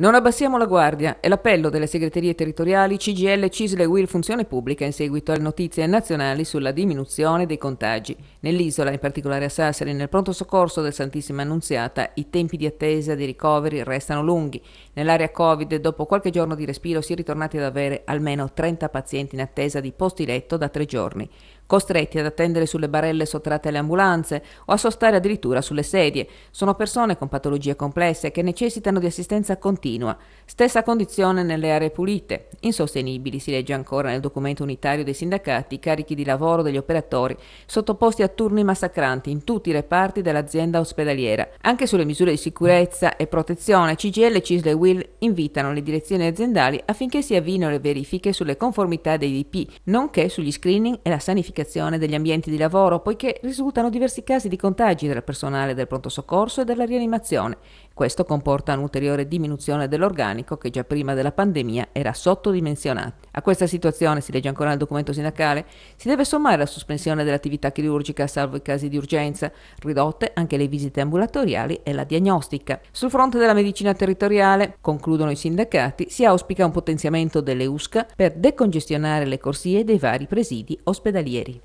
Non abbassiamo la guardia è l'appello delle segreterie territoriali CGL, CISL e WIL Funzione Pubblica in seguito alle notizie nazionali sulla diminuzione dei contagi. Nell'isola, in particolare a Sassari, nel pronto soccorso del Santissima Annunziata, i tempi di attesa di ricoveri restano lunghi. Nell'area Covid, dopo qualche giorno di respiro, si è ritornati ad avere almeno 30 pazienti in attesa di posti letto da tre giorni costretti ad attendere sulle barelle sottratte alle ambulanze o a sostare addirittura sulle sedie. Sono persone con patologie complesse che necessitano di assistenza continua. Stessa condizione nelle aree pulite. Insostenibili, si legge ancora nel documento unitario dei sindacati, carichi di lavoro degli operatori sottoposti a turni massacranti in tutti i reparti dell'azienda ospedaliera. Anche sulle misure di sicurezza e protezione, CGL, CISL e WIL invitano le direzioni aziendali affinché si avvino le verifiche sulle conformità dei DP, nonché sugli screening e la sanificazione desintossicazione degli ambienti di lavoro, poiché risultano diversi casi di contagi tra il personale del pronto soccorso e della rianimazione questo comporta un'ulteriore diminuzione dell'organico che già prima della pandemia era sottodimensionato. A questa situazione, si legge ancora nel documento sindacale, si deve sommare la sospensione dell'attività chirurgica salvo i casi di urgenza, ridotte anche le visite ambulatoriali e la diagnostica. Sul fronte della medicina territoriale, concludono i sindacati, si auspica un potenziamento delle USCA per decongestionare le corsie dei vari presidi ospedalieri.